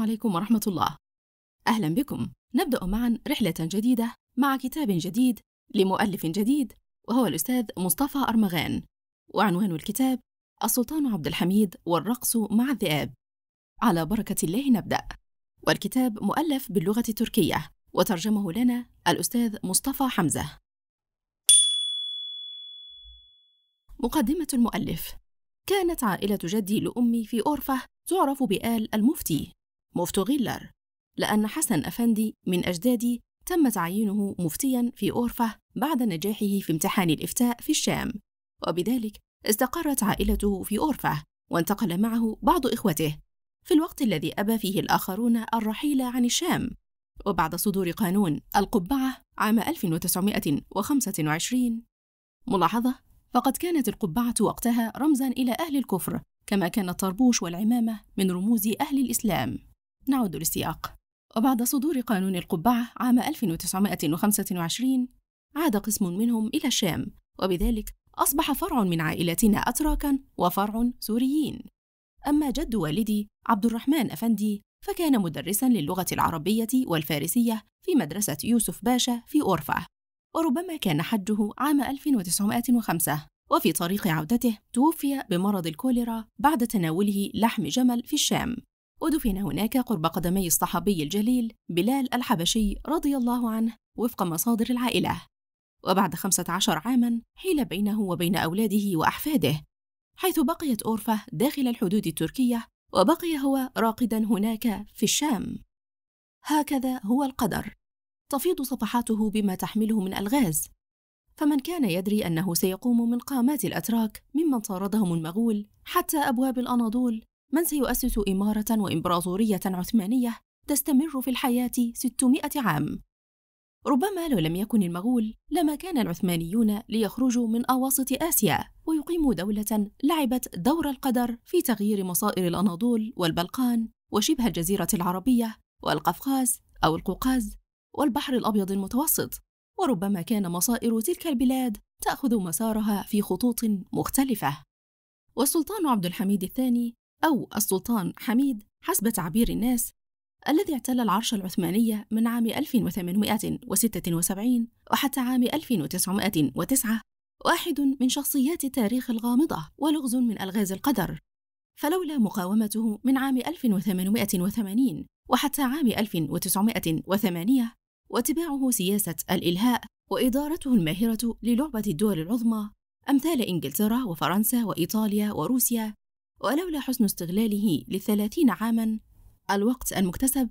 عليكم ورحمة الله. أهلا بكم. نبدأ معا رحلة جديدة مع كتاب جديد لمؤلف جديد وهو الأستاذ مصطفى أرمغان. وعنوان الكتاب السلطان عبد الحميد والرقص مع الذئاب. على بركة الله نبدأ. والكتاب مؤلف باللغة التركية وترجمه لنا الأستاذ مصطفى حمزة. مقدمة المؤلف كانت عائلة جدي لأمي في أورفة تعرف بآل المفتي موفتوغيلر لأن حسن أفندي من أجدادي تم تعيينه مفتيا في أورفة بعد نجاحه في امتحان الإفتاء في الشام وبذلك استقرت عائلته في أورفة وانتقل معه بعض إخوته في الوقت الذي أبى فيه الآخرون الرحيل عن الشام وبعد صدور قانون القبعة عام 1925 ملاحظة فقد كانت القبعة وقتها رمزا إلى أهل الكفر كما كان الطربوش والعمامة من رموز أهل الإسلام نعود للسياق وبعد صدور قانون القبعة عام 1925 عاد قسم منهم إلى الشام وبذلك أصبح فرع من عائلتنا أتراكا وفرع سوريين أما جد والدي عبد الرحمن أفندي فكان مدرسا للغة العربية والفارسية في مدرسة يوسف باشا في أورفا وربما كان حجه عام 1905 وفي طريق عودته توفي بمرض الكوليرا بعد تناوله لحم جمل في الشام ودفن هناك قرب قدمي الصحابي الجليل بلال الحبشي رضي الله عنه وفق مصادر العائلة وبعد 15 عاما حيل بينه وبين أولاده وأحفاده حيث بقيت أورفة داخل الحدود التركية وبقي هو راقدا هناك في الشام هكذا هو القدر تفيض صفحاته بما تحمله من ألغاز فمن كان يدري أنه سيقوم من قامات الأتراك ممن طاردهم المغول حتى أبواب الأناضول من سيؤسس إمارة وإمبراطورية عثمانية تستمر في الحياة 600 عام؟ ربما لو لم يكن المغول لما كان العثمانيون ليخرجوا من أواسط آسيا ويقيموا دولة لعبت دور القدر في تغيير مصائر الأناضول والبلقان وشبه الجزيرة العربية والقفقاز أو القوقاز والبحر الأبيض المتوسط وربما كان مصائر تلك البلاد تأخذ مسارها في خطوط مختلفة والسلطان عبد الحميد الثاني أو السلطان حميد حسب تعبير الناس الذي اعتلى العرش العثماني من عام 1876 وحتى عام 1909 واحد من شخصيات التاريخ الغامضة ولغز من ألغاز القدر فلولا مقاومته من عام 1880 وحتى عام 1908 واتباعه سياسة الإلهاء وإدارته الماهرة للعبة الدول العظمى أمثال إنجلترا وفرنسا وإيطاليا وروسيا ولولا حسن استغلاله لثلاثين عاما الوقت المكتسب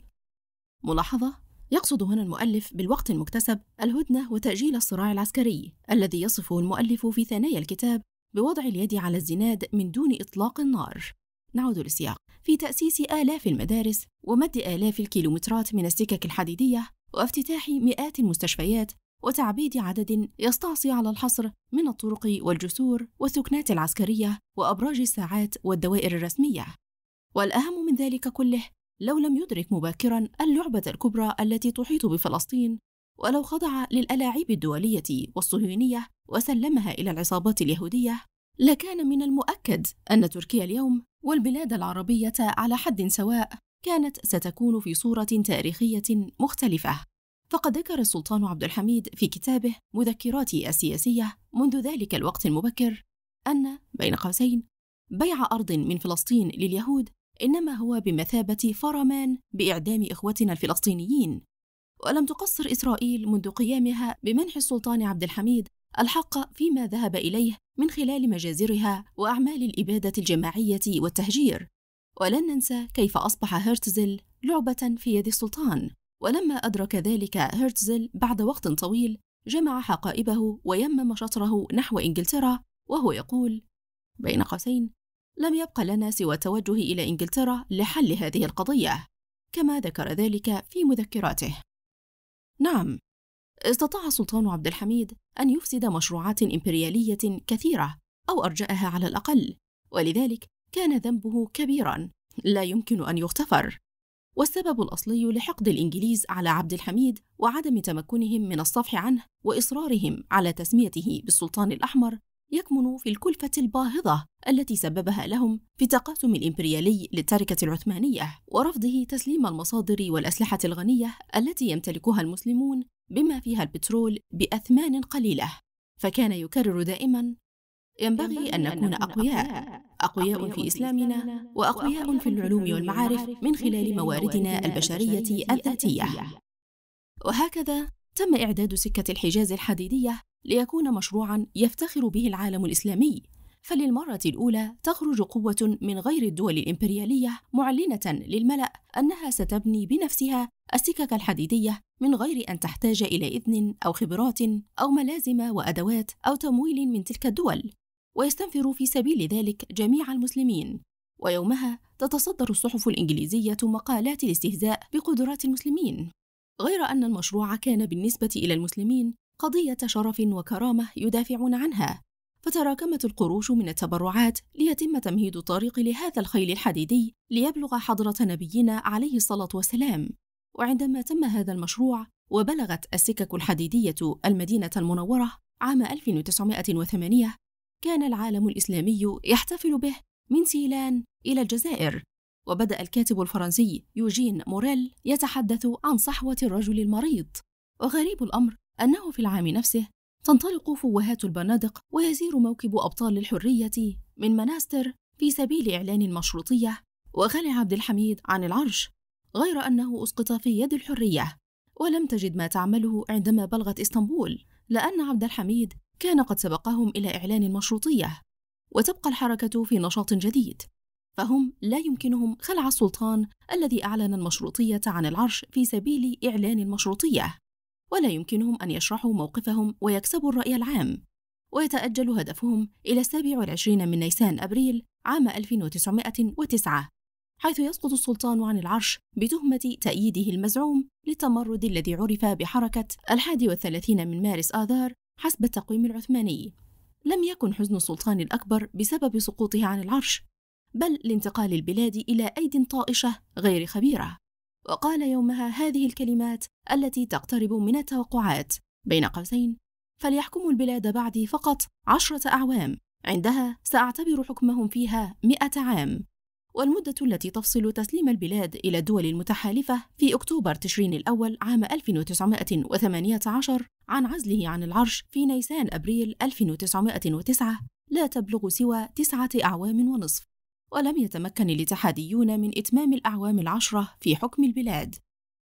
ملاحظة يقصد هنا المؤلف بالوقت المكتسب الهدنة وتأجيل الصراع العسكري الذي يصفه المؤلف في ثنايا الكتاب بوضع اليد على الزناد من دون إطلاق النار نعود للسياق في تأسيس آلاف المدارس ومد آلاف الكيلومترات من السكك الحديدية وافتتاح مئات المستشفيات وتعبيد عدد يستعصي على الحصر من الطرق والجسور والسكنات العسكرية وأبراج الساعات والدوائر الرسمية والأهم من ذلك كله لو لم يدرك مبكرا اللعبة الكبرى التي تحيط بفلسطين ولو خضع للألاعيب الدولية والصهيونية وسلمها إلى العصابات اليهودية لكان من المؤكد أن تركيا اليوم والبلاد العربية على حد سواء كانت ستكون في صورة تاريخية مختلفة فقد ذكر السلطان عبد الحميد في كتابه مذكراتي السياسية منذ ذلك الوقت المبكر أن بين قوسين بيع أرض من فلسطين لليهود إنما هو بمثابة فرمان بإعدام إخوتنا الفلسطينيين ولم تقصر إسرائيل منذ قيامها بمنح السلطان عبد الحميد الحق فيما ذهب إليه من خلال مجازرها وأعمال الإبادة الجماعية والتهجير ولن ننسى كيف أصبح هرتزل لعبة في يد السلطان ولما أدرك ذلك هرتزل بعد وقت طويل جمع حقائبه ويمم شطره نحو إنجلترا وهو يقول بين قوسين لم يبق لنا سوى التوجه إلى إنجلترا لحل هذه القضية كما ذكر ذلك في مذكراته نعم استطاع السلطان عبد الحميد أن يفسد مشروعات إمبريالية كثيرة أو أرجأها على الأقل ولذلك كان ذنبه كبيرا لا يمكن أن يغتفر والسبب الأصلي لحقد الإنجليز على عبد الحميد وعدم تمكنهم من الصفح عنه وإصرارهم على تسميته بالسلطان الأحمر يكمن في الكلفة الباهظة التي سببها لهم في تقاسم الإمبريالي للتركة العثمانية ورفضه تسليم المصادر والأسلحة الغنية التي يمتلكها المسلمون بما فيها البترول بأثمان قليلة فكان يكرر دائما ينبغي أن نكون أقوياء أقوياء في إسلامنا وأقوياء في العلوم والمعارف من خلال مواردنا البشرية الذاتية وهكذا تم إعداد سكة الحجاز الحديدية ليكون مشروعا يفتخر به العالم الإسلامي فللمرة الأولى تخرج قوة من غير الدول الإمبريالية معلنة للملأ أنها ستبني بنفسها السكك الحديدية من غير أن تحتاج إلى إذن أو خبرات أو ملازم وأدوات أو تمويل من تلك الدول ويستنفر في سبيل ذلك جميع المسلمين ويومها تتصدر الصحف الإنجليزية مقالات الاستهزاء بقدرات المسلمين غير أن المشروع كان بالنسبة إلى المسلمين قضية شرف وكرامة يدافعون عنها فتراكمت القروش من التبرعات ليتم تمهيد الطريق لهذا الخيل الحديدي ليبلغ حضرة نبينا عليه الصلاة والسلام وعندما تم هذا المشروع وبلغت السكك الحديدية المدينة المنورة عام 1908 كان العالم الإسلامي يحتفل به من سيلان إلى الجزائر وبدأ الكاتب الفرنسي يوجين موريل يتحدث عن صحوة الرجل المريض وغريب الأمر أنه في العام نفسه تنطلق فوهات البنادق ويسير موكب أبطال الحرية من مناستر في سبيل إعلان المشروطية وخلع عبد الحميد عن العرش غير أنه أسقط في يد الحرية ولم تجد ما تعمله عندما بلغت إسطنبول لأن عبد الحميد كان قد سبقهم إلى إعلان المشروطية وتبقى الحركة في نشاط جديد فهم لا يمكنهم خلع السلطان الذي أعلن المشروطية عن العرش في سبيل إعلان المشروطية ولا يمكنهم أن يشرحوا موقفهم ويكسبوا الرأي العام ويتأجل هدفهم إلى السابع والعشرين من نيسان أبريل عام 1909 حيث يسقط السلطان عن العرش بتهمة تأييده المزعوم للتمرد الذي عرف بحركة الحادي والثلاثين من مارس آذار حسب التقويم العثماني لم يكن حزن السلطان الأكبر بسبب سقوطه عن العرش بل لانتقال البلاد إلى أيد طائشة غير خبيرة وقال يومها هذه الكلمات التي تقترب من التوقعات بين قوسين فليحكموا البلاد بعدي فقط عشرة أعوام عندها سأعتبر حكمهم فيها مئة عام والمدة التي تفصل تسليم البلاد إلى الدول المتحالفة في أكتوبر تشرين الأول عام 1918 عن عزله عن العرش في نيسان أبريل 1909 لا تبلغ سوى تسعة أعوام ونصف ولم يتمكن الاتحاديون من إتمام الأعوام العشرة في حكم البلاد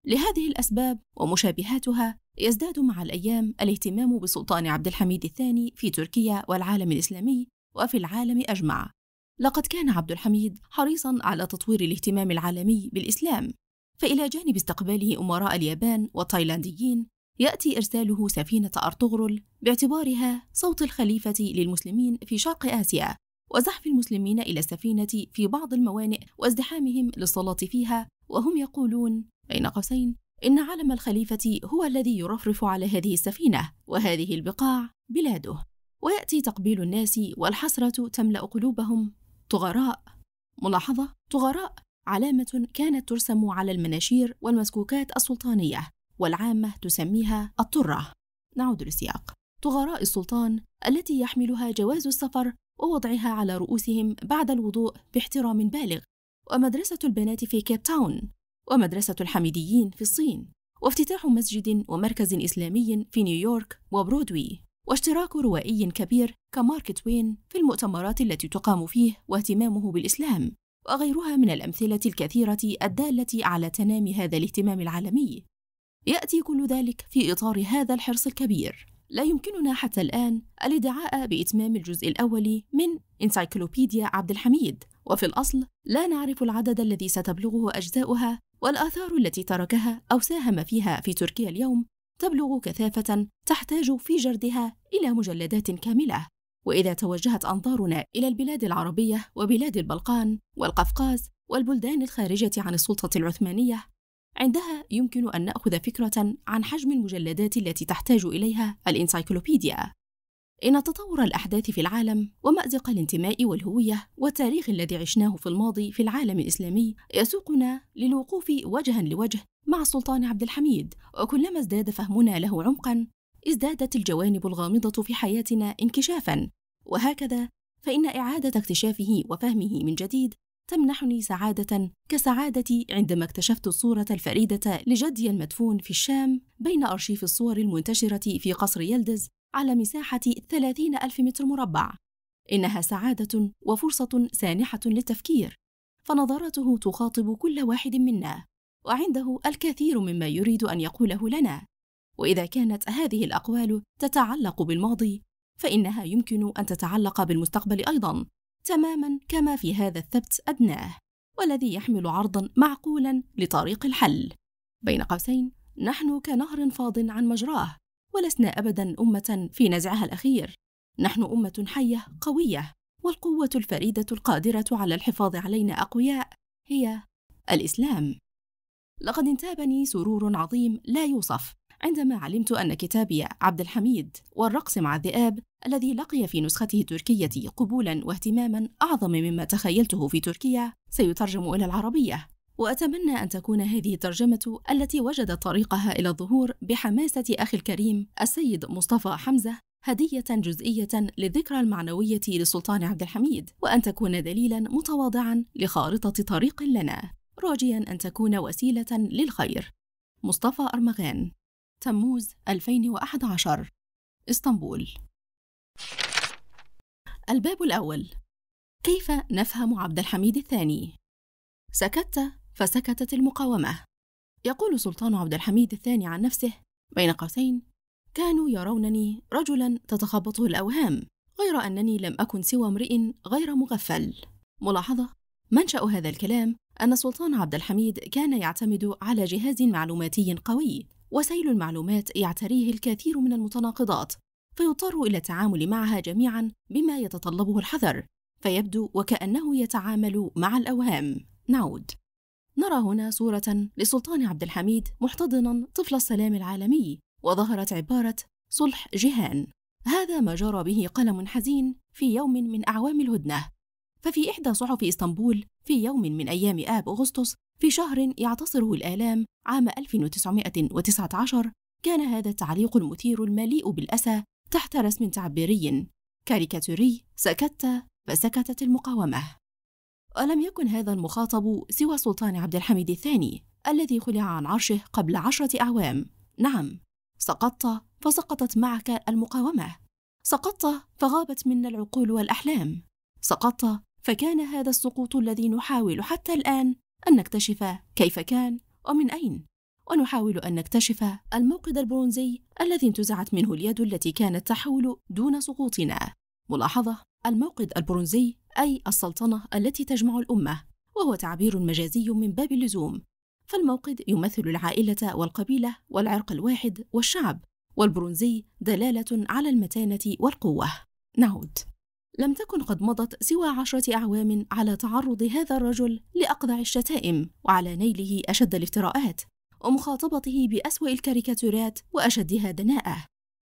لهذه الأسباب ومشابهاتها يزداد مع الأيام الاهتمام بسلطان عبد الحميد الثاني في تركيا والعالم الإسلامي وفي العالم أجمع لقد كان عبد الحميد حريصا على تطوير الاهتمام العالمي بالإسلام فإلى جانب استقباله أمراء اليابان والتايلانديين يأتي إرساله سفينة أرطغرل باعتبارها صوت الخليفة للمسلمين في شرق آسيا وزحف المسلمين إلى السفينة في بعض الموانئ وازدحامهم للصلاة فيها وهم يقولون بين قوسين إن علم الخليفة هو الذي يرفرف على هذه السفينة وهذه البقاع بلاده ويأتي تقبيل الناس والحسرة تملأ قلوبهم طغراء ملاحظة طغراء علامة كانت ترسم على المناشير والمسكوكات السلطانية والعامة تسميها الطرة نعود للسياق طغراء السلطان التي يحملها جواز السفر ووضعها على رؤوسهم بعد الوضوء باحترام بالغ ومدرسة البنات في كيب تاون ومدرسة الحميديين في الصين وافتتاح مسجد ومركز إسلامي في نيويورك وبرودوي واشتراك روائي كبير كمارك توين في المؤتمرات التي تقام فيه واهتمامه بالإسلام وغيرها من الأمثلة الكثيرة الدالة على تنامي هذا الاهتمام العالمي يأتي كل ذلك في إطار هذا الحرص الكبير لا يمكننا حتى الآن الادعاء بإتمام الجزء الأول من إنسايكلوبيديا عبد الحميد وفي الأصل لا نعرف العدد الذي ستبلغه أجزاؤها والآثار التي تركها أو ساهم فيها في تركيا اليوم تبلغ كثافة تحتاج في جردها إلى مجلدات كاملة وإذا توجهت أنظارنا إلى البلاد العربية وبلاد البلقان والقفقاز والبلدان الخارجة عن السلطة العثمانية عندها يمكن أن نأخذ فكرة عن حجم المجلدات التي تحتاج إليها الإنسايكلوبيديا إن تطور الأحداث في العالم ومأزق الانتماء والهوية والتاريخ الذي عشناه في الماضي في العالم الإسلامي يسوقنا للوقوف وجها لوجه مع السلطان عبد الحميد وكلما ازداد فهمنا له عمقا ازدادت الجوانب الغامضة في حياتنا انكشافا وهكذا فإن إعادة اكتشافه وفهمه من جديد تمنحني سعادة كسعادتي عندما اكتشفت الصورة الفريدة لجدي المدفون في الشام بين أرشيف الصور المنتشرة في قصر يلدز على مساحة 30 ألف متر مربع إنها سعادة وفرصة سانحة للتفكير فنظرته تخاطب كل واحد منا وعنده الكثير مما يريد أن يقوله لنا وإذا كانت هذه الأقوال تتعلق بالماضي فإنها يمكن أن تتعلق بالمستقبل أيضا تماما كما في هذا الثبت أدناه والذي يحمل عرضا معقولا لطريق الحل بين قوسين نحن كنهر فاض عن مجراه ولسنا أبدا أمة في نزعها الأخير نحن أمة حية قوية والقوة الفريدة القادرة على الحفاظ علينا أقوياء هي الإسلام لقد انتابني سرور عظيم لا يوصف عندما علمت أن كتابي عبد الحميد والرقص مع الذئاب الذي لقي في نسخته التركية قبولا واهتماما أعظم مما تخيلته في تركيا سيترجم إلى العربية وأتمنى أن تكون هذه الترجمة التي وجدت طريقها إلى الظهور بحماسة أخي الكريم السيد مصطفى حمزة هدية جزئية للذكرى المعنوية للسلطان عبد الحميد وأن تكون دليلا متواضعا لخارطة طريق لنا راجيا أن تكون وسيلة للخير مصطفى أرمغان تموز 2011 اسطنبول الباب الأول كيف نفهم عبد الحميد الثاني؟ سكت فسكتت المقاومة يقول سلطان عبد الحميد الثاني عن نفسه بين قوسين كانوا يرونني رجلا تتخبطه الأوهام غير أنني لم أكن سوى امرئ غير مغفل ملاحظة منشأ هذا الكلام أن سلطان عبد الحميد كان يعتمد على جهاز معلوماتي قوي وسيل المعلومات يعتريه الكثير من المتناقضات فيضطر إلى التعامل معها جميعا بما يتطلبه الحذر فيبدو وكأنه يتعامل مع الأوهام نعود نرى هنا صورة لسلطان عبد الحميد محتضنا طفل السلام العالمي وظهرت عبارة صلح جهان هذا ما جرى به قلم حزين في يوم من أعوام الهدنة ففي إحدى صحف إسطنبول في يوم من أيام آب أغسطس في شهر يعتصره الآلام عام 1919 كان هذا التعليق المثير المليء بالأسى تحت رسم تعبيري كاريكاتوري سكت فسكتت المقاومة ولم يكن هذا المخاطب سوى سلطان عبد الحميد الثاني الذي خلع عن عرشه قبل عشرة أعوام نعم سقطت فسقطت معك المقاومة سقطت فغابت منا العقول والأحلام سقطت فكان هذا السقوط الذي نحاول حتى الآن أن نكتشف كيف كان ومن أين ونحاول أن نكتشف الموقد البرونزي الذي انتزعت منه اليد التي كانت تحول دون سقوطنا ملاحظة الموقد البرونزي أي السلطنة التي تجمع الأمة وهو تعبير مجازي من باب اللزوم فالموقد يمثل العائلة والقبيلة والعرق الواحد والشعب والبرونزي دلالة على المتانة والقوة نعود لم تكن قد مضت سوى عشرة أعوام على تعرض هذا الرجل لأقذع الشتائم وعلى نيله أشد الافتراءات ومخاطبته بأسوأ الكاريكاتورات وأشدها دناءة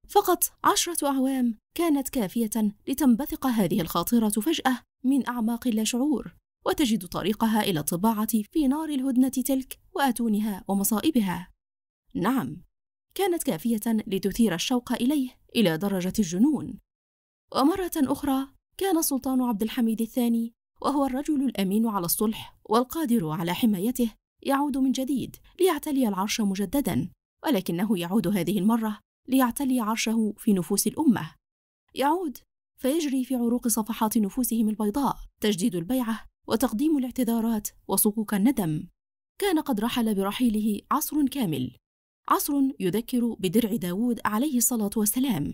فقط عشرة أعوام كانت كافية لتنبثق هذه الخاطرة فجأة من أعماق اللاشعور وتجد طريقها إلى الطباعة في نار الهدنة تلك وأتونها ومصائبها نعم كانت كافية لتثير الشوق إليه إلى درجة الجنون ومرة أخرى كان السلطان عبد الحميد الثاني وهو الرجل الأمين على الصلح والقادر على حمايته يعود من جديد ليعتلي العرش مجددا ولكنه يعود هذه المرة ليعتلي عرشه في نفوس الأمة يعود فيجري في عروق صفحات نفوسهم البيضاء تجديد البيعة وتقديم الاعتذارات وصكوك الندم كان قد رحل برحيله عصر كامل عصر يذكر بدرع داود عليه الصلاة والسلام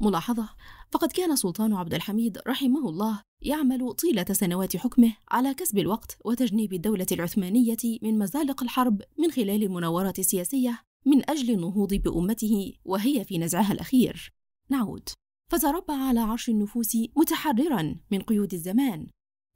ملاحظة فقد كان سلطان عبد الحميد رحمه الله يعمل طيلة سنوات حكمه على كسب الوقت وتجنيب الدولة العثمانية من مزالق الحرب من خلال المناورات السياسية من أجل النهوض بأمته وهي في نزعها الأخير نعود فتربع على عرش النفوس متحررا من قيود الزمان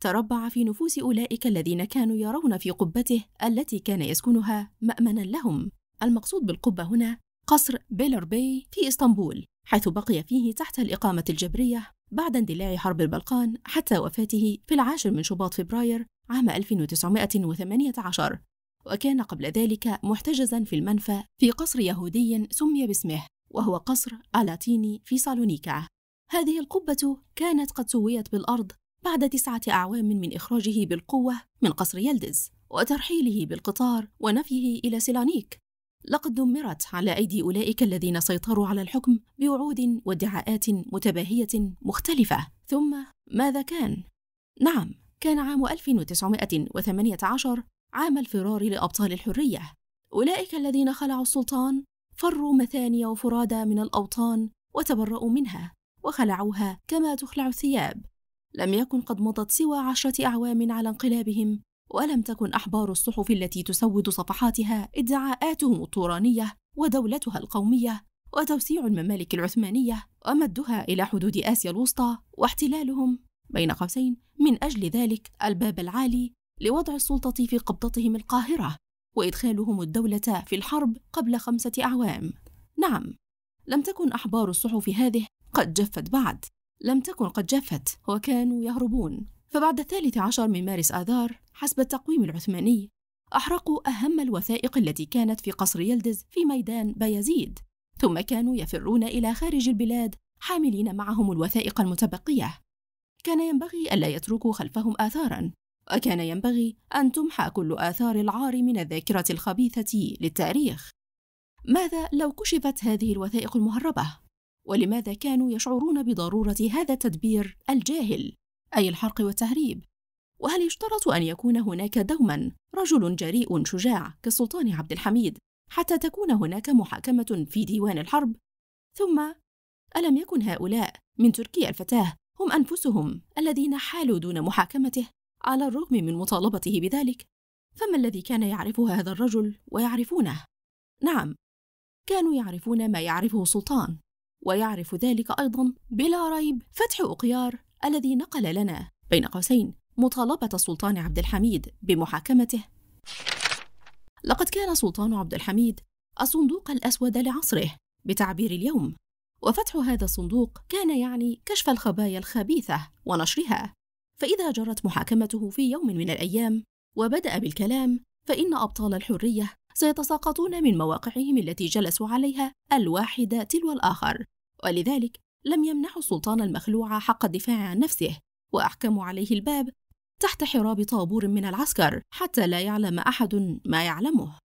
تربع في نفوس أولئك الذين كانوا يرون في قبته التي كان يسكنها مأمنا لهم المقصود بالقبة هنا قصر بيلر بي في إسطنبول حيث بقي فيه تحت الإقامة الجبرية بعد اندلاع حرب البلقان حتى وفاته في العاشر من شباط فبراير عام 1918 وكان قبل ذلك محتجزا في المنفى في قصر يهودي سمي باسمه وهو قصر ألاتيني في سالونيكا هذه القبة كانت قد سويت بالأرض بعد تسعة أعوام من إخراجه بالقوة من قصر يلدز وترحيله بالقطار ونفيه إلى سيلانيك لقد دمرت على أيدي أولئك الذين سيطروا على الحكم بوعود وادعاءات متباهية مختلفة ثم ماذا كان؟ نعم كان عام 1918 عام الفرار لأبطال الحرية أولئك الذين خلعوا السلطان فروا مثانية وفرادى من الأوطان وتبرؤوا منها وخلعوها كما تخلع الثياب لم يكن قد مضت سوى عشرة أعوام على انقلابهم ولم تكن أحبار الصحف التي تسود صفحاتها ادعاءاتهم الطورانية ودولتها القومية وتوسيع الممالك العثمانية ومدها إلى حدود آسيا الوسطى واحتلالهم بين قوسين من أجل ذلك الباب العالي لوضع السلطة في قبضتهم القاهرة وإدخالهم الدولة في الحرب قبل خمسة أعوام نعم لم تكن أحبار الصحف هذه قد جفت بعد لم تكن قد جفت وكانوا يهربون فبعد الثالث عشر من مارس آذار حسب التقويم العثماني أحرقوا أهم الوثائق التي كانت في قصر يلدز في ميدان بايزيد ثم كانوا يفرون إلى خارج البلاد حاملين معهم الوثائق المتبقية كان ينبغي ألا يتركوا خلفهم آثارا وكان ينبغي أن تمحى كل آثار العار من الذاكرة الخبيثة للتاريخ ماذا لو كشفت هذه الوثائق المهربة؟ ولماذا كانوا يشعرون بضرورة هذا التدبير الجاهل أي الحرق والتهريب؟ وهل يشترط أن يكون هناك دوما رجل جريء شجاع كالسلطان عبد الحميد حتى تكون هناك محاكمة في ديوان الحرب؟ ثم ألم يكن هؤلاء من تركيا الفتاه هم أنفسهم الذين حالوا دون محاكمته على الرغم من مطالبته بذلك فما الذي كان يعرفه هذا الرجل ويعرفونه نعم كانوا يعرفون ما يعرفه سلطان ويعرف ذلك ايضا بلا ريب فتح اوقيار الذي نقل لنا بين قوسين مطالبه السلطان عبد الحميد بمحاكمته لقد كان سلطان عبد الحميد الصندوق الاسود لعصره بتعبير اليوم وفتح هذا الصندوق كان يعني كشف الخبايا الخبيثه ونشرها فإذا جرت محاكمته في يوم من الأيام وبدأ بالكلام فإن أبطال الحرية سيتساقطون من مواقعهم التي جلسوا عليها الواحدة تلو الآخر ولذلك لم يمنحوا السلطان المخلوع حق الدفاع عن نفسه وأحكموا عليه الباب تحت حراب طابور من العسكر حتى لا يعلم أحد ما يعلمه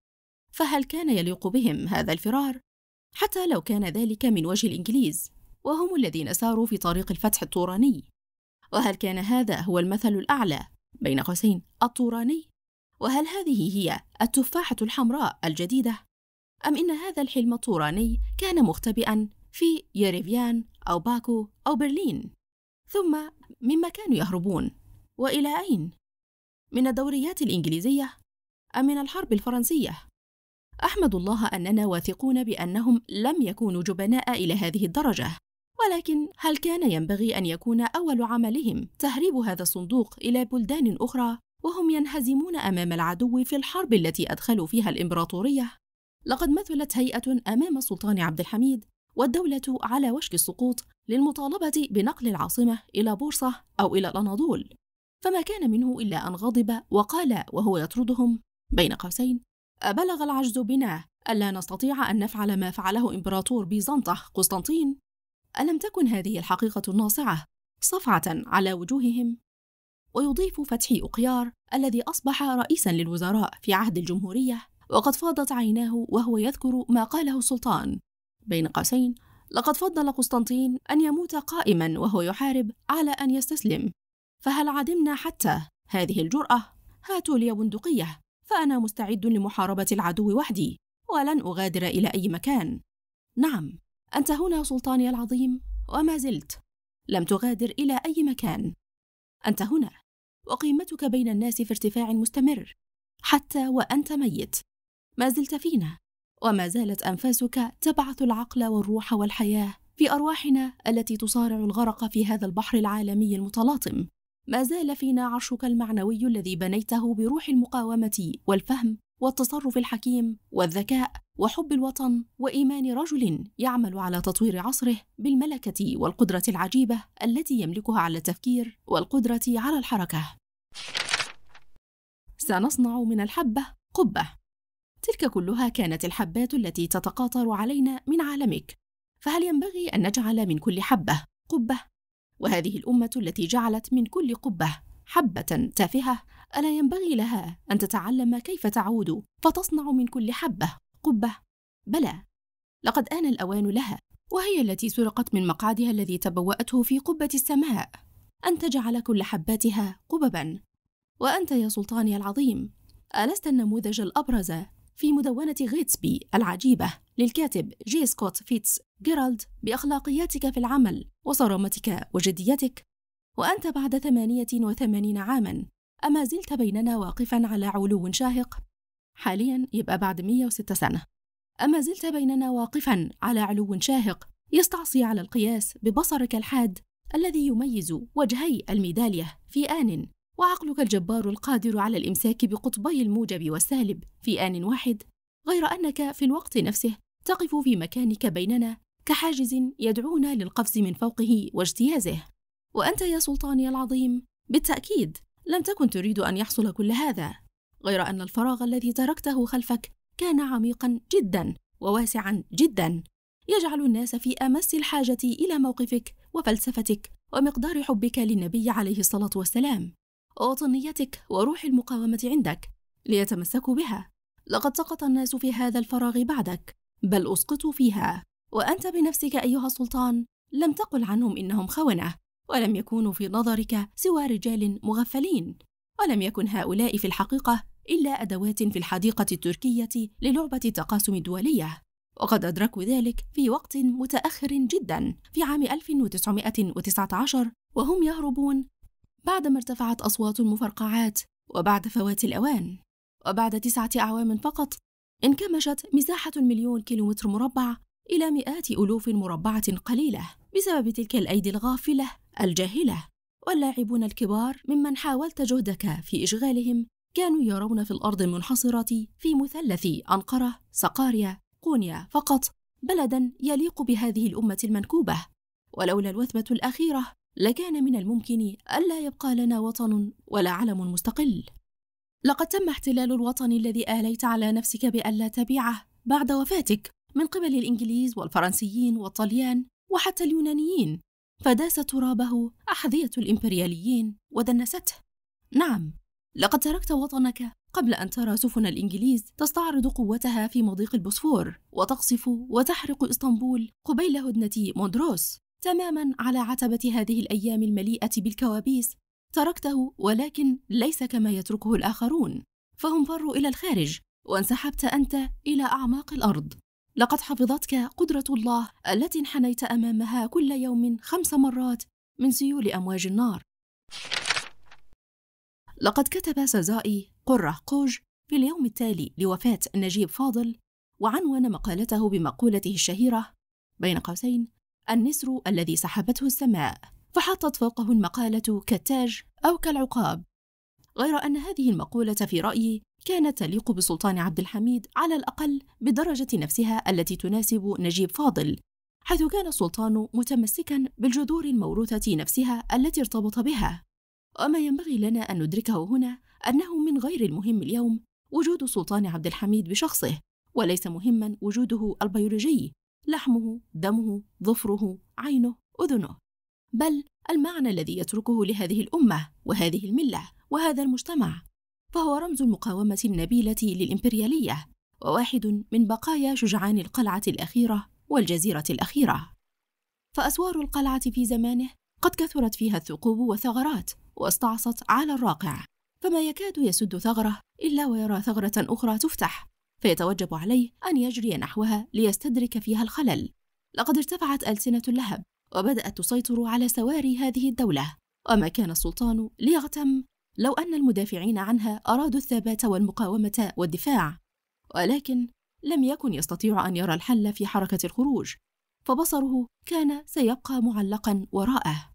فهل كان يليق بهم هذا الفرار؟ حتى لو كان ذلك من وجه الإنجليز وهم الذين ساروا في طريق الفتح الطوراني وهل كان هذا هو المثل الأعلى بين قوسين الطوراني وهل هذه هي التفاحة الحمراء الجديدة أم إن هذا الحلم الطوراني كان مختبئا في يريفيان أو باكو أو برلين ثم مما كانوا يهربون وإلى أين؟ من الدوريات الإنجليزية أم من الحرب الفرنسية؟ أحمد الله أننا واثقون بأنهم لم يكونوا جبناء إلى هذه الدرجة ولكن هل كان ينبغي أن يكون أول عملهم تهريب هذا الصندوق إلى بلدان أخرى وهم ينهزمون أمام العدو في الحرب التي أدخلوا فيها الإمبراطورية؟ لقد مثلت هيئة أمام السلطان عبد الحميد والدولة على وشك السقوط للمطالبة بنقل العاصمة إلى بورصة أو إلى الأناضول فما كان منه إلا أن غضب وقال وهو يطردهم بين قوسين بلغ العجز بنا ألا نستطيع أن نفعل ما فعله إمبراطور بيزنطة قسطنطين ألم تكن هذه الحقيقة الناصعة صفعة على وجوههم؟ ويضيف فتحي أقيار الذي أصبح رئيسا للوزراء في عهد الجمهورية وقد فاضت عيناه وهو يذكر ما قاله السلطان بين قوسين لقد فضل قسطنطين أن يموت قائما وهو يحارب على أن يستسلم فهل عدمنا حتى هذه الجرأة؟ هاتوا لي بندقية فأنا مستعد لمحاربة العدو وحدي ولن أغادر إلى أي مكان نعم أنت هنا سلطاني العظيم وما زلت لم تغادر إلى أي مكان أنت هنا وقيمتك بين الناس في ارتفاع مستمر حتى وأنت ميت ما زلت فينا وما زالت أنفاسك تبعث العقل والروح والحياة في أرواحنا التي تصارع الغرق في هذا البحر العالمي المتلاطم ما زال فينا عرشك المعنوي الذي بنيته بروح المقاومة والفهم والتصرف الحكيم والذكاء وحب الوطن وايمان رجل يعمل على تطوير عصره بالملكه والقدره العجيبه التي يملكها على التفكير والقدره على الحركه سنصنع من الحبه قبه تلك كلها كانت الحبات التي تتقاطر علينا من عالمك فهل ينبغي ان نجعل من كل حبه قبه وهذه الامه التي جعلت من كل قبه حبه تافهه ألا ينبغي لها أن تتعلم كيف تعود فتصنع من كل حبة قبة بلى لقد آن الأوان لها وهي التي سرقت من مقعدها الذي تبوأته في قبة السماء أن تجعل كل حباتها قببا وأنت يا سلطاني العظيم ألست النموذج الأبرز في مدونة غيتسبي العجيبة للكاتب جي سكوت فيتس جيرالد بأخلاقياتك في العمل وصرامتك وجديتك وأنت بعد 88 عاماً أما زلت بيننا واقفا على علو شاهق حاليا يبقى بعد 106 سنة أما زلت بيننا واقفا على علو شاهق يستعصي على القياس ببصرك الحاد الذي يميز وجهي الميدالية في آن وعقلك الجبار القادر على الإمساك بقطبي الموجب والسالب في آن واحد غير أنك في الوقت نفسه تقف في مكانك بيننا كحاجز يدعونا للقفز من فوقه واجتيازه وأنت يا سلطاني العظيم بالتأكيد لم تكن تريد أن يحصل كل هذا غير أن الفراغ الذي تركته خلفك كان عميقا جدا وواسعا جدا يجعل الناس في أمس الحاجة إلى موقفك وفلسفتك ومقدار حبك للنبي عليه الصلاة والسلام وطنيتك وروح المقاومة عندك ليتمسكوا بها لقد سقط الناس في هذا الفراغ بعدك بل أسقطوا فيها وأنت بنفسك أيها السلطان لم تقل عنهم إنهم خونة ولم يكونوا في نظرك سوى رجال مغفلين ولم يكن هؤلاء في الحقيقة إلا أدوات في الحديقة التركية للعبة التقاسم الدولية وقد أدركوا ذلك في وقت متأخر جدا في عام 1919 وهم يهربون بعدما ارتفعت أصوات المفرقعات وبعد فوات الأوان وبعد تسعة أعوام فقط انكمشت مساحة المليون كيلومتر مربع إلى مئات ألوف مربعة قليلة بسبب تلك الأيدي الغافلة الجاهلة واللاعبون الكبار ممن حاولت جهدك في إشغالهم كانوا يرون في الأرض المنحصرة في مثلث أنقرة، سقاريا، قونيا فقط بلدا يليق بهذه الأمة المنكوبة ولولا الوثبة الأخيرة لكان من الممكن ألا يبقى لنا وطن ولا علم مستقل لقد تم احتلال الوطن الذي آليت على نفسك بألا تبيعه بعد وفاتك من قبل الإنجليز والفرنسيين والطليان وحتى اليونانيين فداس ترابه أحذية الإمبرياليين ودنسته نعم لقد تركت وطنك قبل أن ترى سفن الإنجليز تستعرض قوتها في مضيق البوسفور وتقصف وتحرق إسطنبول قبيل هدنة موندروس تماما على عتبة هذه الأيام المليئة بالكوابيس تركته ولكن ليس كما يتركه الآخرون فهم فروا إلى الخارج وانسحبت أنت إلى أعماق الأرض لقد حفظتك قدرة الله التي انحنيت أمامها كل يوم خمس مرات من سيول أمواج النار. لقد كتب سزائي قرة قوج في اليوم التالي لوفاة نجيب فاضل وعنون مقالته بمقولته الشهيرة بين قوسين النسر الذي سحبته السماء فحطت فوقه المقالة كالتاج أو كالعقاب غير أن هذه المقولة في رأيي كانت تليق بسلطان عبد الحميد على الأقل بالدرجة نفسها التي تناسب نجيب فاضل حيث كان السلطان متمسكا بالجذور الموروثة نفسها التي ارتبط بها وما ينبغي لنا أن ندركه هنا أنه من غير المهم اليوم وجود سلطان عبد الحميد بشخصه وليس مهما وجوده البيولوجي لحمه دمه ظفره عينه أذنه بل المعنى الذي يتركه لهذه الأمة وهذه الملة وهذا المجتمع فهو رمز المقاومة النبيلة للإمبريالية وواحد من بقايا شجعان القلعة الأخيرة والجزيرة الأخيرة فأسوار القلعة في زمانه قد كثرت فيها الثقوب والثغرات واستعصت على الراقع فما يكاد يسد ثغرة إلا ويرى ثغرة أخرى تفتح فيتوجب عليه أن يجري نحوها ليستدرك فيها الخلل لقد ارتفعت ألسنة اللهب وبدأت تسيطر على سواري هذه الدولة وما كان السلطان ليغتم لو أن المدافعين عنها أرادوا الثبات والمقاومة والدفاع ولكن لم يكن يستطيع أن يرى الحل في حركة الخروج فبصره كان سيبقى معلقا وراءه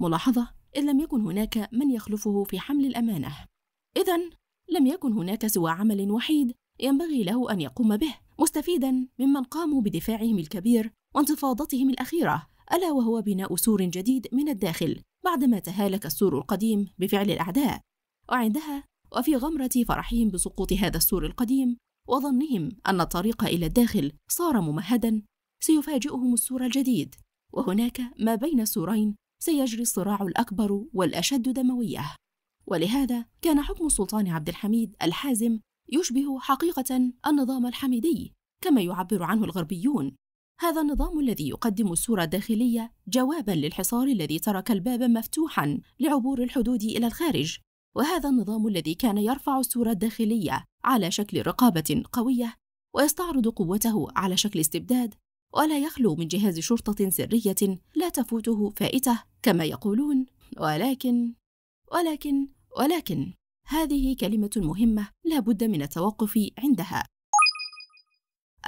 ملاحظة إذ لم يكن هناك من يخلفه في حمل الأمانة إذا لم يكن هناك سوى عمل وحيد ينبغي له أن يقوم به مستفيدا ممن قاموا بدفاعهم الكبير وانتفاضتهم الأخيرة ألا وهو بناء سور جديد من الداخل بعدما تهالك السور القديم بفعل الأعداء وعندها وفي غمرة فرحهم بسقوط هذا السور القديم وظنهم أن الطريق إلى الداخل صار ممهدا سيفاجئهم السور الجديد وهناك ما بين السورين سيجري الصراع الأكبر والأشد دموية ولهذا كان حكم السلطان عبد الحميد الحازم يشبه حقيقة النظام الحميدي كما يعبر عنه الغربيون هذا النظام الذي يقدم الصورة الداخلية جوابا للحصار الذي ترك الباب مفتوحا لعبور الحدود إلى الخارج وهذا النظام الذي كان يرفع الصورة الداخلية على شكل رقابة قوية ويستعرض قوته على شكل استبداد ولا يخلو من جهاز شرطة سرية لا تفوته فائته كما يقولون ولكن ولكن ولكن هذه كلمة مهمة لا بد من التوقف عندها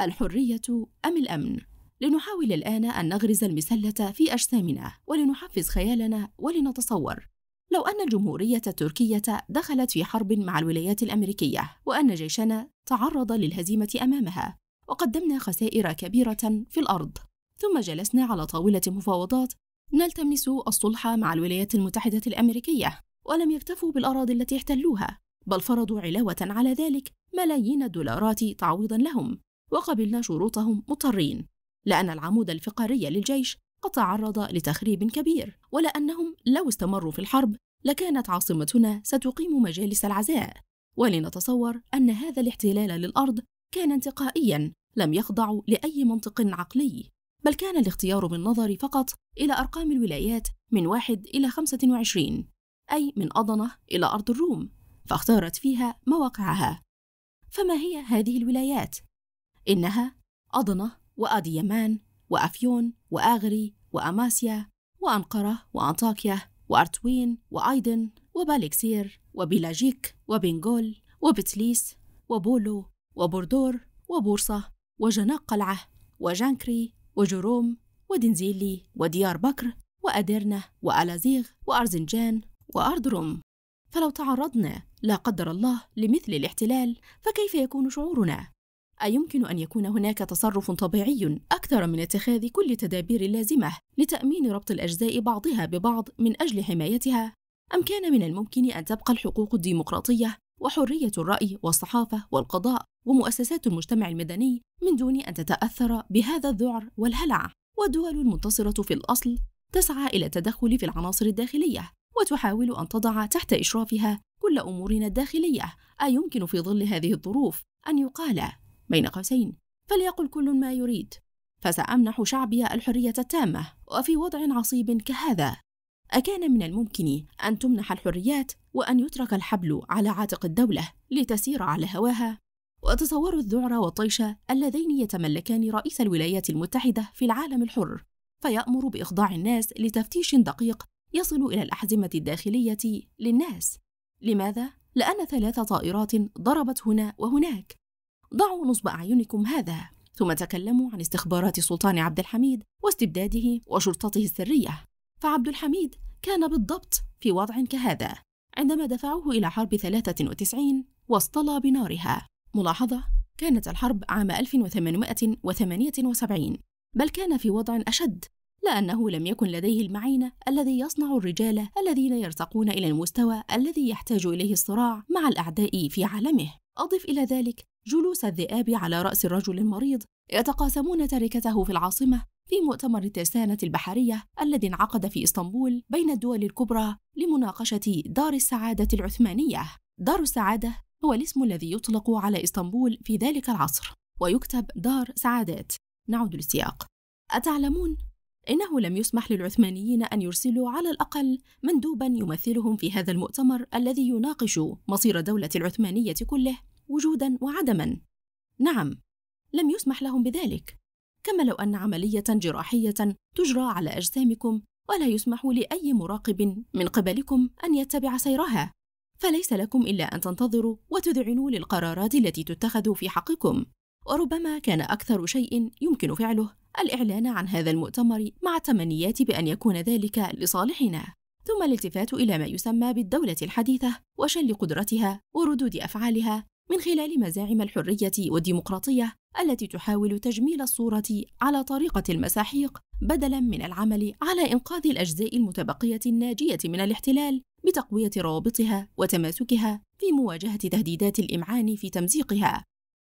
الحرية أم الأمن؟ لنحاول الآن أن نغرز المسلة في أجسامنا ولنحفز خيالنا ولنتصور لو أن الجمهورية التركية دخلت في حرب مع الولايات الأمريكية وأن جيشنا تعرض للهزيمة أمامها وقدمنا خسائر كبيرة في الأرض ثم جلسنا على طاولة مفاوضات نلتمس الصلح مع الولايات المتحدة الأمريكية ولم يكتفوا بالأراضي التي احتلوها بل فرضوا علاوة على ذلك ملايين الدولارات تعويضا لهم وقبلنا شروطهم مضطرين لأن العمود الفقري للجيش قد تعرض لتخريب كبير ولأنهم لو استمروا في الحرب لكانت عاصمتنا ستقيم مجالس العزاء ولنتصور أن هذا الاحتلال للأرض كان انتقائيا لم يخضع لأي منطق عقلي بل كان الاختيار بالنظر فقط إلى أرقام الولايات من واحد إلى 25 أي من أضنة إلى أرض الروم فاختارت فيها مواقعها فما هي هذه الولايات؟ إنها أضنة وأديمان وأفيون وآغري وأماسيا وأنقرة وأنطاكيا وأرتوين وأيدن وباليكسير وبيلاجيك وبنغول وبتليس وبولو وبوردور وبورصة وجناق قلعة وجانكري وجروم ودنزيلي وديار بكر وأديرنة وألازيغ وأرزنجان وأردروم فلو تعرضنا لا قدر الله لمثل الاحتلال فكيف يكون شعورنا أيمكن أن يكون هناك تصرف طبيعي أكثر من اتخاذ كل تدابير اللازمة لتأمين ربط الأجزاء بعضها ببعض من أجل حمايتها؟ أم كان من الممكن أن تبقى الحقوق الديمقراطية وحرية الرأي والصحافة والقضاء ومؤسسات المجتمع المدني من دون أن تتأثر بهذا الذعر والهلع؟ والدول المنتصرة في الأصل تسعى إلى التدخل في العناصر الداخلية وتحاول أن تضع تحت إشرافها كل أمورنا الداخلية أيمكن في ظل هذه الظروف أن يقال بين قوسين فليقل كل ما يريد فسأمنح شعبي الحرية التامة وفي وضع عصيب كهذا أكان من الممكن أن تمنح الحريات وأن يترك الحبل على عاتق الدولة لتسير على هواها؟ وتصوروا الذعر والطيش اللذين يتملكان رئيس الولايات المتحدة في العالم الحر فيأمر بإخضاع الناس لتفتيش دقيق يصل إلى الأحزمة الداخلية للناس لماذا؟ لأن ثلاث طائرات ضربت هنا وهناك ضعوا نصب أعينكم هذا ثم تكلموا عن استخبارات السلطان عبد الحميد واستبداده وشرطته السرية فعبد الحميد كان بالضبط في وضع كهذا عندما دفعوه إلى حرب 93 واصطلى بنارها ملاحظة كانت الحرب عام 1878 بل كان في وضع أشد لأنه لم يكن لديه المعين الذي يصنع الرجال الذين يرتقون إلى المستوى الذي يحتاج إليه الصراع مع الأعداء في عالمه أضف إلى ذلك جلوس الذئاب على رأس الرجل المريض يتقاسمون تركته في العاصمة في مؤتمر الترسانة البحرية الذي انعقد في إسطنبول بين الدول الكبرى لمناقشة دار السعادة العثمانية. دار السعادة هو الاسم الذي يطلق على إسطنبول في ذلك العصر، ويكتب دار سعادات. نعود للسياق. أتعلمون إنه لم يسمح للعثمانيين أن يرسلوا على الأقل مندوبا يمثلهم في هذا المؤتمر الذي يناقش مصير الدولة العثمانية كله وجودا وعدما نعم لم يسمح لهم بذلك كما لو ان عمليه جراحيه تجرى على اجسامكم ولا يسمح لاي مراقب من قبلكم ان يتبع سيرها فليس لكم الا ان تنتظروا وتذعنوا للقرارات التي تتخذ في حقكم وربما كان اكثر شيء يمكن فعله الاعلان عن هذا المؤتمر مع التمنيات بان يكون ذلك لصالحنا ثم الالتفات الى ما يسمى بالدوله الحديثه وشل قدرتها وردود افعالها من خلال مزاعم الحرية والديمقراطية التي تحاول تجميل الصورة على طريقة المساحيق بدلاً من العمل على إنقاذ الأجزاء المتبقية الناجية من الاحتلال بتقوية روابطها وتماسكها في مواجهة تهديدات الإمعان في تمزيقها.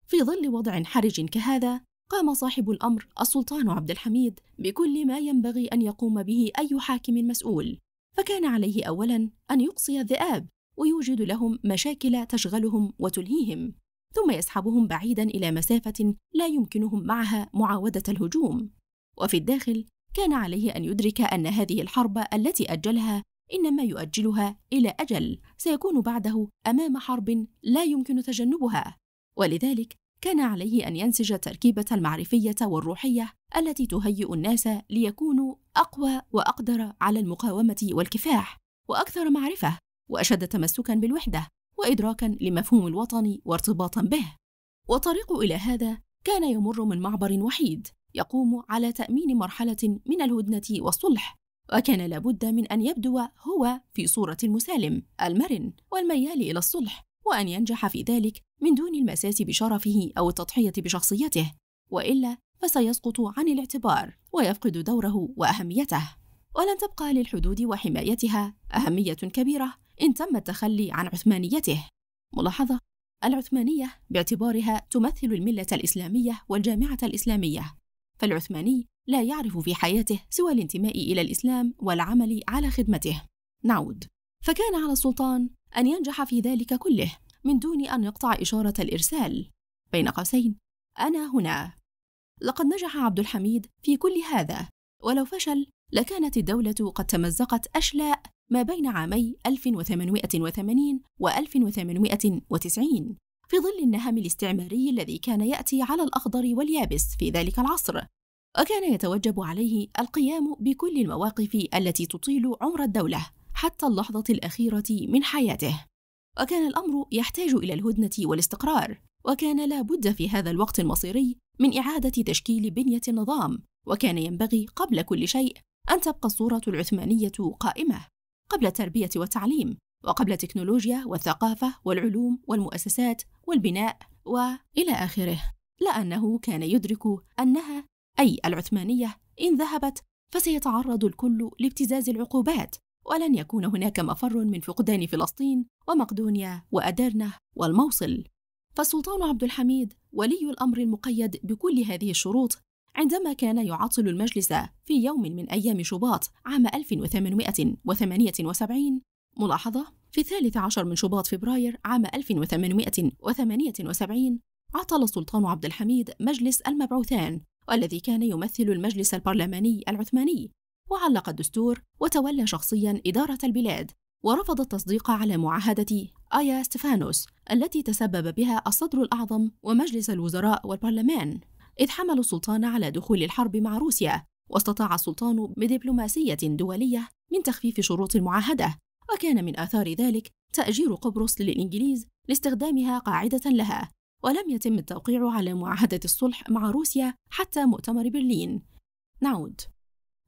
في ظل وضع حرج كهذا، قام صاحب الأمر السلطان عبد الحميد بكل ما ينبغي أن يقوم به أي حاكم مسؤول، فكان عليه أولاً أن يقصي الذئاب ويوجد لهم مشاكل تشغلهم وتلهيهم ثم يسحبهم بعيدا الى مسافه لا يمكنهم معها معاوده الهجوم وفي الداخل كان عليه ان يدرك ان هذه الحرب التي اجلها انما يؤجلها الى اجل سيكون بعده امام حرب لا يمكن تجنبها ولذلك كان عليه ان ينسج التركيبه المعرفيه والروحيه التي تهيئ الناس ليكونوا اقوى واقدر على المقاومه والكفاح واكثر معرفه وأشد تمسكا بالوحدة وإدراكا لمفهوم الوطن وارتباطا به والطريق إلى هذا كان يمر من معبر وحيد يقوم على تأمين مرحلة من الهدنة والصلح وكان لابد من أن يبدو هو في صورة المسالم المرن والميال إلى الصلح وأن ينجح في ذلك من دون المساس بشرفه أو التضحية بشخصيته وإلا فسيسقط عن الاعتبار ويفقد دوره وأهميته ولن تبقى للحدود وحمايتها أهمية كبيرة إن تم التخلي عن عثمانيته ملاحظة العثمانية باعتبارها تمثل الملة الإسلامية والجامعة الإسلامية فالعثماني لا يعرف في حياته سوى الانتماء إلى الإسلام والعمل على خدمته نعود فكان على السلطان أن ينجح في ذلك كله من دون أن يقطع إشارة الإرسال بين قوسين أنا هنا لقد نجح عبد الحميد في كل هذا ولو فشل لكانت الدولة قد تمزقت أشلاء ما بين عامي 1880 و 1890 في ظل النهم الاستعماري الذي كان يأتي على الأخضر واليابس في ذلك العصر وكان يتوجب عليه القيام بكل المواقف التي تطيل عمر الدولة حتى اللحظة الأخيرة من حياته وكان الأمر يحتاج إلى الهدنة والاستقرار وكان لا بد في هذا الوقت المصيري من إعادة تشكيل بنية النظام وكان ينبغي قبل كل شيء أن تبقى الصورة العثمانية قائمة قبل التربية والتعليم وقبل التكنولوجيا والثقافة والعلوم والمؤسسات والبناء وإلى آخره لأنه كان يدرك أنها أي العثمانية إن ذهبت فسيتعرض الكل لابتزاز العقوبات ولن يكون هناك مفر من فقدان فلسطين ومقدونيا وادرنه والموصل فالسلطان عبد الحميد ولي الأمر المقيد بكل هذه الشروط عندما كان يعطل المجلس في يوم من أيام شباط عام 1878 ملاحظة في الثالث عشر من شباط فبراير عام 1878 عطل السلطان عبد الحميد مجلس المبعوثان والذي كان يمثل المجلس البرلماني العثماني وعلق الدستور وتولى شخصيا إدارة البلاد ورفض التصديق على معاهدة آيا ستيفانوس التي تسبب بها الصدر الأعظم ومجلس الوزراء والبرلمان إذ حملوا السلطان على دخول الحرب مع روسيا واستطاع السلطان بدبلوماسية دولية من تخفيف شروط المعاهدة وكان من آثار ذلك تأجير قبرص للإنجليز لاستخدامها قاعدة لها ولم يتم التوقيع على معاهدة الصلح مع روسيا حتى مؤتمر برلين نعود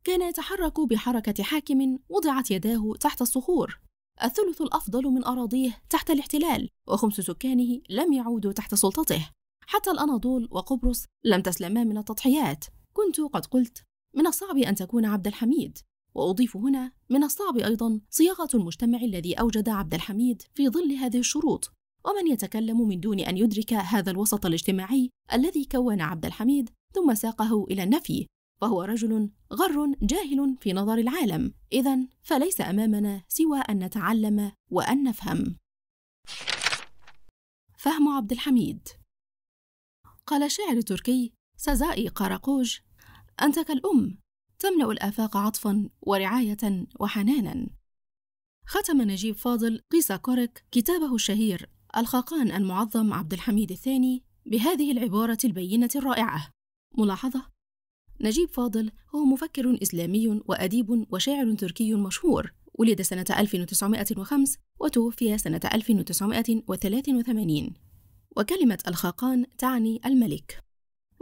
كان يتحرك بحركة حاكم وضعت يداه تحت الصخور الثلث الأفضل من أراضيه تحت الاحتلال وخمس سكانه لم يعودوا تحت سلطته حتى الأناضول وقبرص لم تسلما من التضحيات كنت قد قلت من الصعب أن تكون عبد الحميد وأضيف هنا من الصعب أيضا صياغة المجتمع الذي أوجد عبد الحميد في ظل هذه الشروط ومن يتكلم من دون أن يدرك هذا الوسط الاجتماعي الذي كون عبد الحميد ثم ساقه إلى النفي فهو رجل غر جاهل في نظر العالم إذا فليس أمامنا سوى أن نتعلم وأن نفهم فهم عبد الحميد قال شاعر تركي سزائي قراقوج أنت كالأم تملأ الآفاق عطفا ورعاية وحنانا ختم نجيب فاضل قيسا كورك كتابه الشهير الخاقان المعظم عبد الحميد الثاني بهذه العبارة البينة الرائعة ملاحظة نجيب فاضل هو مفكر إسلامي وأديب وشاعر تركي مشهور ولد سنة 1905 وتوفي سنة 1983 وكلمة الخاقان تعني الملك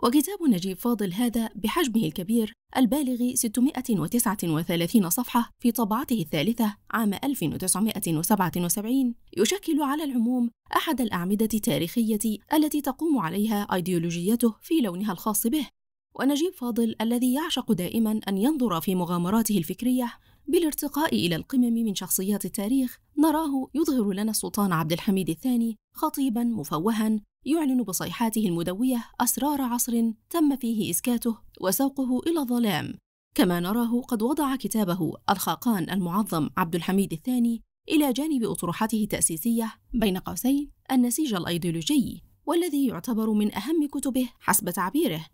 وكتاب نجيب فاضل هذا بحجمه الكبير البالغ 639 صفحة في طبعته الثالثة عام 1977 يشكل على العموم أحد الأعمدة التاريخية التي تقوم عليها أيديولوجيته في لونها الخاص به ونجيب فاضل الذي يعشق دائما أن ينظر في مغامراته الفكرية بالارتقاء إلى القمم من شخصيات التاريخ نراه يظهر لنا السلطان عبد الحميد الثاني خطيبا مفوها يعلن بصيحاته المدوية أسرار عصر تم فيه إسكاته وسوقه إلى الظلام كما نراه قد وضع كتابه الخاقان المعظم عبد الحميد الثاني إلى جانب أطروحته التأسيسية بين قوسين النسيج الأيديولوجي والذي يعتبر من أهم كتبه حسب تعبيره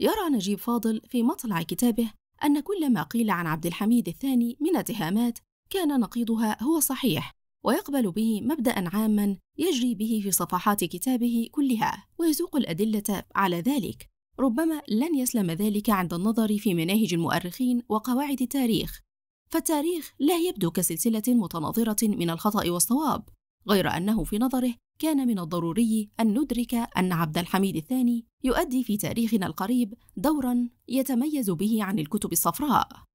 يرى نجيب فاضل في مطلع كتابه أن كل ما قيل عن عبد الحميد الثاني من اتهامات كان نقيضها هو صحيح ويقبل به مبدأ عاما يجري به في صفحات كتابه كلها ويسوق الأدلة على ذلك ربما لن يسلم ذلك عند النظر في مناهج المؤرخين وقواعد التاريخ فالتاريخ لا يبدو كسلسلة متناظرة من الخطأ والصواب غير أنه في نظره كان من الضروري أن ندرك أن عبد الحميد الثاني يؤدي في تاريخنا القريب دورا يتميز به عن الكتب الصفراء